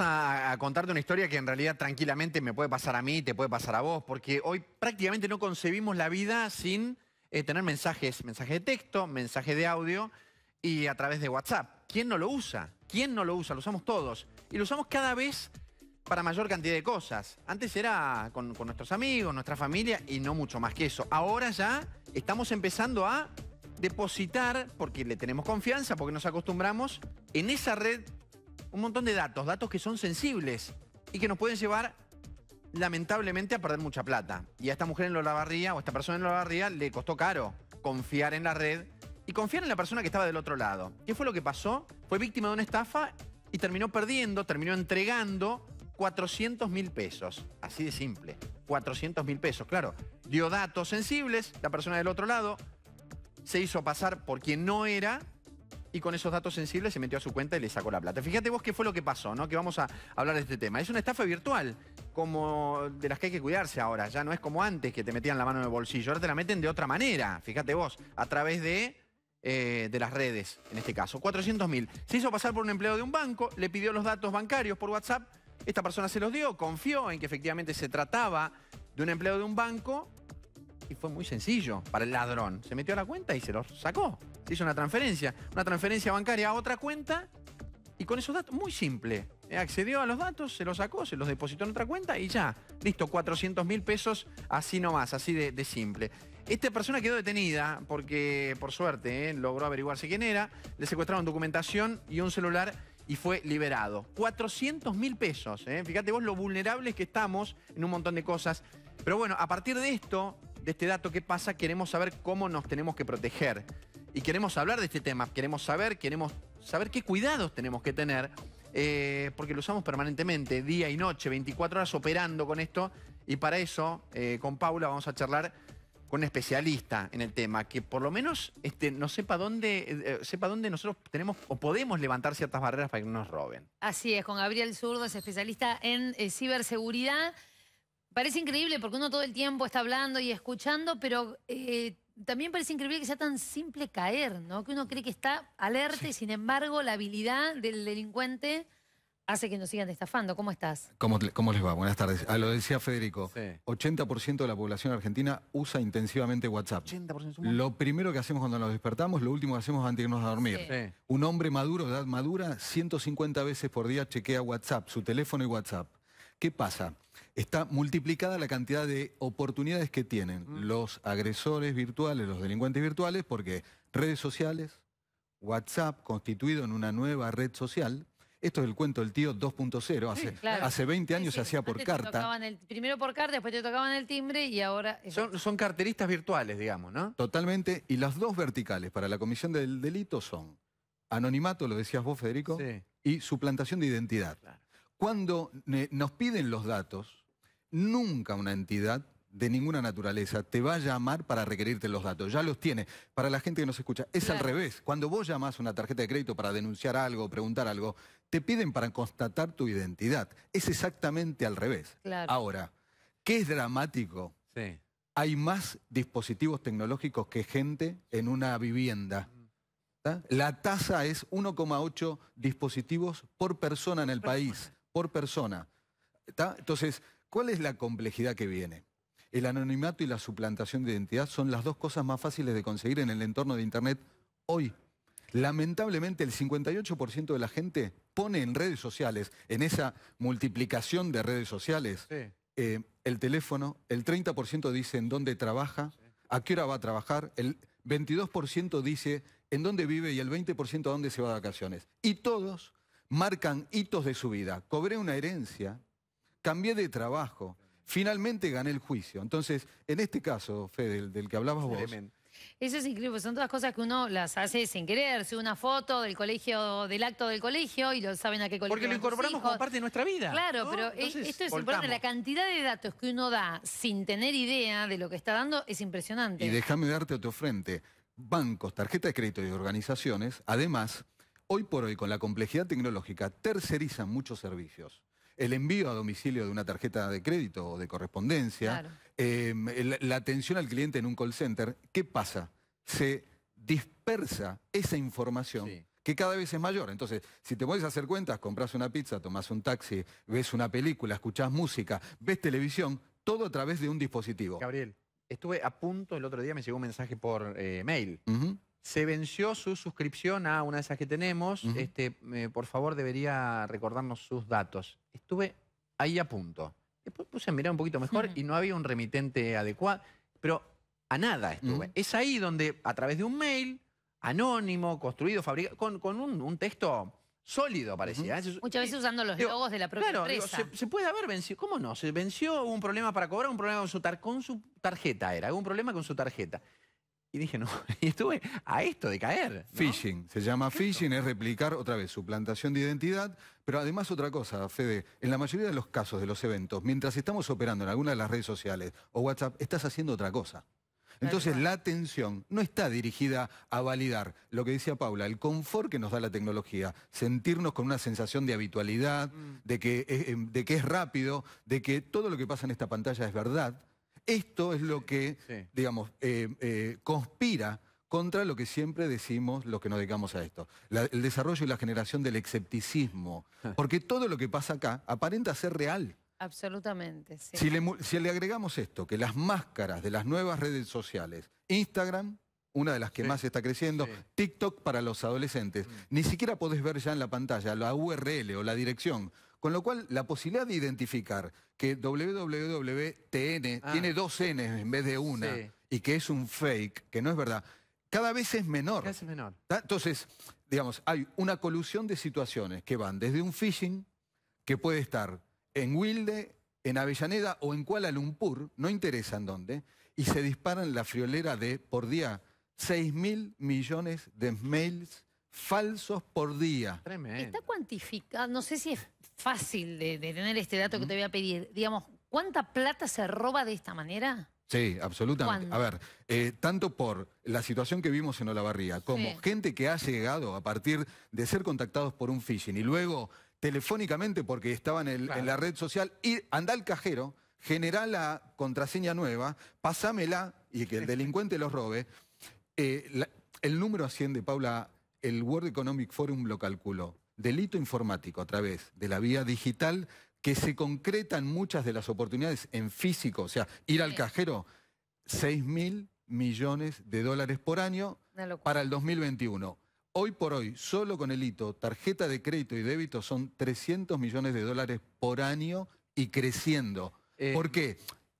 a, contarte una historia que en realidad tranquilamente me puede pasar a mí, te puede pasar a vos, porque hoy prácticamente no concebimos la vida sin eh, tener mensajes, mensajes de texto, mensajes de audio y a través de WhatsApp. ¿Quién no lo usa? ¿Quién no lo usa? Lo usamos todos. Y lo usamos cada vez para mayor cantidad de cosas. Antes era con, con nuestros amigos, nuestra familia y no mucho más que eso. Ahora ya estamos empezando a depositar, porque le tenemos confianza, porque nos acostumbramos, en esa red un montón de datos, datos que son sensibles y que nos pueden llevar lamentablemente a perder mucha plata. Y a esta mujer en Barría o a esta persona en Barría le costó caro confiar en la red y confiar en la persona que estaba del otro lado. ¿Qué fue lo que pasó? Fue víctima de una estafa y terminó perdiendo, terminó entregando 400 mil pesos. Así de simple. 400 mil pesos, claro. Dio datos sensibles, la persona del otro lado se hizo pasar por quien no era y con esos datos sensibles se metió a su cuenta y le sacó la plata. Fíjate vos qué fue lo que pasó, ¿no? Que vamos a hablar de este tema. Es una estafa virtual, como de las que hay que cuidarse ahora. Ya no es como antes que te metían la mano en el bolsillo, ahora te la meten de otra manera, fíjate vos, a través de eh, de las redes, en este caso. 400.000. Se hizo pasar por un empleado de un banco, le pidió los datos bancarios por WhatsApp. Esta persona se los dio, confió en que efectivamente se trataba de un empleado de un banco y fue muy sencillo para el ladrón. Se metió a la cuenta y se los sacó. Se hizo una transferencia, una transferencia bancaria a otra cuenta y con esos datos, muy simple. Eh, accedió a los datos, se los sacó, se los depositó en otra cuenta y ya. Listo, 400 mil pesos así nomás, así de, simple. Esta persona quedó detenida porque, por suerte, eh, logró averiguarse quién era. Le secuestraron documentación y un celular y fue liberado. 400 mil pesos. Eh. Fíjate vos lo vulnerables que estamos en un montón de cosas. Pero bueno, a partir de esto, de este dato ¿qué pasa, queremos saber cómo nos tenemos que proteger. Y queremos hablar de este tema, queremos saber, queremos saber qué cuidados tenemos que tener, eh, porque lo usamos permanentemente, día y noche, 24 horas operando con esto. Y para eso, eh, con Paula vamos a charlar con un especialista en el tema, que por lo menos este, nos sepa dónde, eh, sepa dónde nosotros tenemos o podemos levantar ciertas barreras para que no nos roben. Así es, con Gabriel Zurdo es especialista en ciberseguridad. Parece increíble porque uno todo el tiempo está hablando y escuchando, pero eh, también parece increíble que sea tan simple caer, ¿no? Que uno cree que está alerta y sin embargo la habilidad del delincuente hace que nos sigan estafando. ¿Cómo estás? ¿Cómo, les va? Buenas tardes. A ah, lo decía Federico, 80% de la población argentina usa intensivamente WhatsApp. Lo primero que hacemos cuando nos despertamos, lo último que hacemos antes de irnos a dormir. Un hombre maduro, de edad madura, 150 veces por día chequea WhatsApp, su teléfono y WhatsApp. ¿Qué pasa? Está multiplicada la cantidad de oportunidades que tienen mm. los agresores virtuales, los delincuentes virtuales, porque redes sociales, WhatsApp constituido en una nueva red social, esto es el cuento del tío 2.0. Hace, 20 años se hacía por carta. primero por carta, después te tocaban el timbre y ahora... Son, son, carteristas virtuales, digamos, ¿no? Totalmente. Y las dos verticales para la comisión del delito son anonimato, lo decías vos, Federico, y suplantación de identidad. Claro. Cuando nos piden los datos, nunca una entidad de ninguna naturaleza te va a llamar para requerirte los datos. Ya los tiene. Para la gente que nos escucha, es al revés. Cuando vos llamás una tarjeta de crédito para denunciar algo, preguntar algo, te piden para constatar tu identidad. Es exactamente al revés. Ahora, ¿qué es dramático? Hay más dispositivos tecnológicos que gente en una vivienda. Mm. La tasa es 1,8 dispositivos por persona en el país por persona. Entonces, ¿cuál es la complejidad que viene? El anonimato y la suplantación de identidad son las dos cosas más fáciles de conseguir en el entorno de Internet hoy. Lamentablemente el 58% de la gente pone en redes sociales, en esa multiplicación de redes sociales, eh, el teléfono, el 30% dice en dónde trabaja, a qué hora va a trabajar, el 22% dice en dónde vive y el 20% a dónde se va a vacaciones. Y todos marcan hitos de su vida. Cobré una herencia, cambié de trabajo, finalmente gané el juicio. Entonces, en este caso, Fede, del, que hablabas vos... Eso es increíble, son todas cosas que uno las hace sin querer. Si una foto del colegio, del acto del colegio, y lo saben a qué colegio. Porque lo incorporamos como parte de nuestra vida. Claro, pero oh, eh, esto es importante. La cantidad de datos que uno da sin tener idea de lo que está dando es impresionante. Y déjame darte otro frente. Bancos, tarjeta de crédito y organizaciones, además, hoy por hoy, con la complejidad tecnológica, tercerizan muchos servicios. El envío a domicilio de una tarjeta de crédito o de correspondencia, em, la, atención al cliente en un call center. ¿Qué pasa? Se dispersa esa información. que cada vez es mayor. Entonces, si te puedes hacer cuentas, compras una pizza, tomas un taxi, ves una película, escuchas música, ves televisión, todo a través de un dispositivo. Gabriel, estuve a punto, el otro día me llegó un mensaje por eh, mail. Se venció su suscripción a una de esas que tenemos. este, eh, por favor, debería recordarnos sus datos. Estuve ahí a punto. Después puse a mirar un poquito mejor y no había un remitente adecuado. Pero a nada estuve. Es ahí donde, a través de un mail, anónimo, construido, fabricado, con, un, texto sólido parecía. Muchas veces usando los logos de la propia empresa. se, puede haber vencido, ¿cómo no? Se venció un problema para cobrar, un problema con su tarjeta, era, algún problema con su tarjeta. Y dije, no, y estuve a esto de caer. Phishing, se llama phishing, es replicar otra vez su plantación de identidad, pero además otra cosa, Fede, en la mayoría de los casos de los eventos, mientras estamos operando en alguna de las redes sociales o WhatsApp, estás haciendo otra cosa. Entonces la atención no está dirigida a validar lo que decía Paula, el confort que nos da la tecnología, sentirnos con una sensación de habitualidad, mm. de que, eh, eh, de que es rápido, de que todo lo que pasa en esta pantalla es verdad, esto es lo que, digamos, eh, eh, conspira contra lo que siempre decimos, los que nos dedicamos a esto. el desarrollo y la generación del escepticismo. Porque todo lo que pasa acá aparenta ser real. Absolutamente, Si le, si le agregamos esto, que las máscaras de las nuevas redes sociales, Instagram, una de las que más está creciendo, TikTok para los adolescentes. Mm. Ni siquiera podés ver ya en la pantalla la URL o la dirección, con lo cual, la posibilidad de identificar que WWWTN ah. tiene dos N en vez de una y que es un fake, que no es verdad, cada vez es menor. Cada vez es menor. Entonces, digamos, hay una colusión de situaciones que van desde un phishing que puede estar en Wilde, en Avellaneda o en Kuala Lumpur, no interesa dónde, y se disparan la friolera de, por día, 6 mil millones de mails falsos por día. Tremendo. Está cuantificado, no sé si es fácil de, tener este dato que te voy a pedir. Digamos, ¿cuánta plata se roba de esta manera? Sí, absolutamente. A ver, eh, tanto por la situación que vimos en Olavarría, como gente que ha llegado a partir de ser contactados por un phishing y luego telefónicamente porque estaban en, la red social, y anda al cajero, genera la contraseña nueva, pasámela y que el delincuente los robe. Eh, el número asciende, Paula, el World Economic Forum lo calculó delito informático a través de la vía digital que se concretan muchas de las oportunidades en físico, o sea, ir al cajero, 6 mil millones de dólares por año para el 2021. Hoy por hoy, solo con el hito, tarjeta de crédito y débito son 300 millones de dólares por año y creciendo. Eh, ¿Por qué?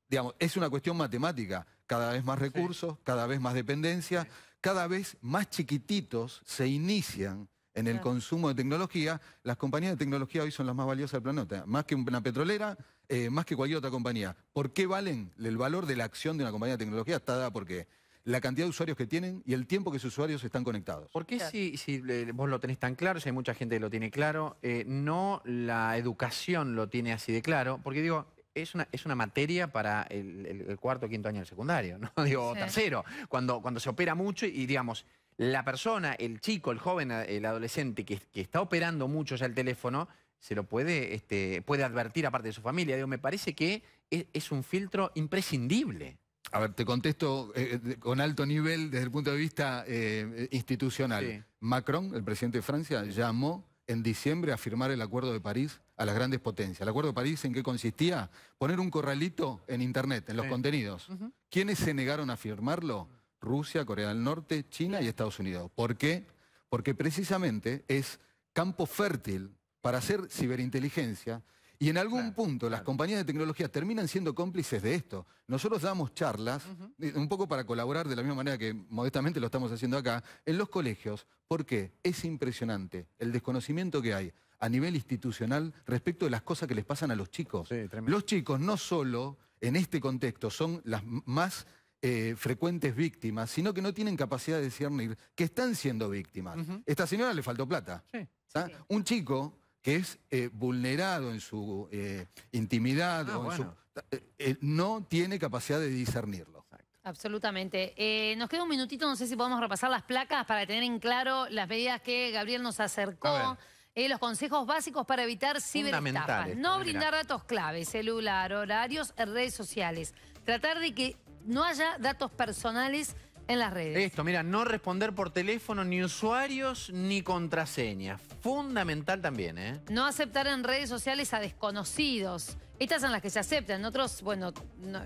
Digamos, es una cuestión matemática. Cada vez más recursos, cada vez más dependencia, cada vez más chiquititos se inician en el consumo de tecnología, las compañías de tecnología hoy son las más valiosas del planeta, más que una petrolera, eh, más que cualquier otra compañía. ¿Por qué valen? El valor de la acción de una compañía de tecnología está dada porque la cantidad de usuarios que tienen y el tiempo que sus usuarios están conectados. ¿Por qué si, eh, vos lo tenés tan claro, si hay mucha gente que lo tiene claro, eh, no la educación lo tiene así de claro? Porque digo, es una, es una materia para el, cuarto o quinto año del secundario, ¿no? Digo, tercero, cuando, cuando se opera mucho y, digamos, la persona, el chico, el joven, el adolescente que, está operando mucho ya el teléfono, se lo puede, este, puede advertir aparte de su familia. Digo, me parece que es, un filtro imprescindible. A ver, te contesto eh, eh, con alto nivel desde el punto de vista eh, institucional. Macron, el presidente de Francia, llamó en diciembre a firmar el Acuerdo de París a las grandes potencias. ¿El Acuerdo de París en qué consistía? Poner un corralito en Internet, en los contenidos. ¿Quiénes se negaron a firmarlo? Rusia, Corea del Norte, China y Estados Unidos. ¿Por qué? Porque precisamente es campo fértil para hacer ciberinteligencia y en algún punto las compañías de tecnología terminan siendo cómplices de esto. Nosotros damos charlas, eh, un poco para colaborar de la misma manera que modestamente lo estamos haciendo acá, en los colegios, porque es impresionante el desconocimiento que hay a nivel institucional respecto de las cosas que les pasan a los chicos. los chicos no solo en este contexto son las más eh, frecuentes víctimas, sino que no tienen capacidad de discernir que están siendo víctimas. Esta señora le faltó plata. Un chico que es eh, vulnerado en su eh, intimidad ah, no tiene capacidad de discernirlo. Absolutamente. nos queda un minutito, no sé si podemos repasar las placas para tener en claro las medidas que Gabriel nos acercó. los consejos básicos para evitar ciberestafas. No brindar datos clave, celular, horarios, redes sociales. Tratar de que no haya datos personales en las redes. Esto, mira, no responder por teléfono ni usuarios ni contraseña. Fundamental también, ¿eh? No aceptar en redes sociales a desconocidos. Estas son las que se aceptan, otros, bueno,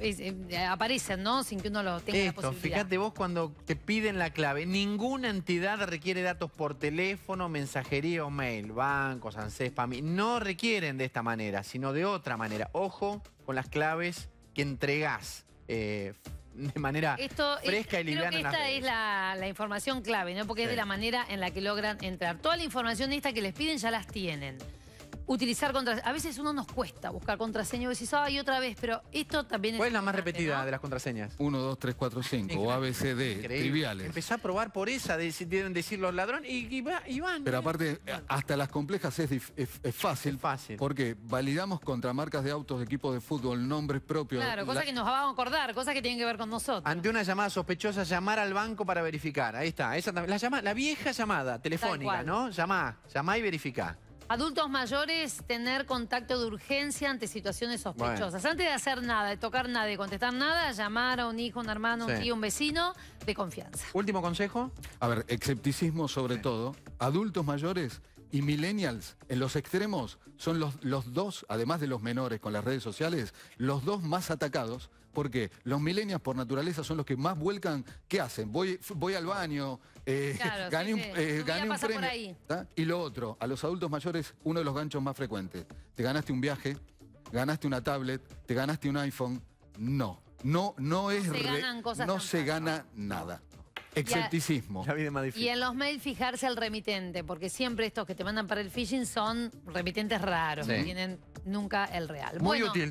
eh, aparecen, ¿no? Sin que uno lo tenga la posibilidad. fíjate vos cuando te piden la clave. Ninguna entidad requiere datos por teléfono, mensajería o mail, bancos, ANSES, PAMI. No requieren de esta manera, sino de otra manera. Ojo con las claves que entregás. Eh, de manera fresca y liviana. que esta es la, información clave, ¿no? Porque es de la manera en la que logran entrar. Toda la información esta que les piden ya las tienen utilizar contraseñas. A veces uno nos cuesta buscar contraseñas. Y ay, otra vez, pero esto también es... ¿Cuál es la más repetida de las contraseñas? 1, 2, 3, 4, 5, o ABCD, triviales. Empezá a probar por esa, de, deben decir los ladrones, y, van. Pero aparte, hasta las complejas es, es, fácil. Es fácil. Porque validamos contra marcas de autos, de equipos de fútbol, nombres propios. Claro, cosas que nos vamos a acordar, cosas que tienen que ver con nosotros. Ante una llamada sospechosa, llamar al banco para verificar. Ahí está, esa, la, la vieja llamada telefónica, ¿no? Llamá, llamá y verificá. Adultos mayores, tener contacto de urgencia ante situaciones sospechosas. Antes de hacer nada, de tocar nada, de contestar nada, llamar a un hijo, un hermano, un tío, un vecino de confianza. Último consejo. A ver, escepticismo sobre todo. Adultos mayores y millennials en los extremos son los, los dos, además de los menores con las redes sociales, los dos más atacados porque los millennials por naturaleza son los que más vuelcan, ¿qué hacen? Voy, voy al baño, eh, gané, Un, eh, premio. Y lo otro, a los adultos mayores, uno de los ganchos más frecuentes. Te ganaste un viaje, ganaste una tablet, te ganaste un iPhone. No, no, no es... No se, no se gana nada. Excepticismo. Y en los mails fijarse al remitente, porque siempre estos que te mandan para el phishing son remitentes raros, no tienen nunca el real. Muy útil.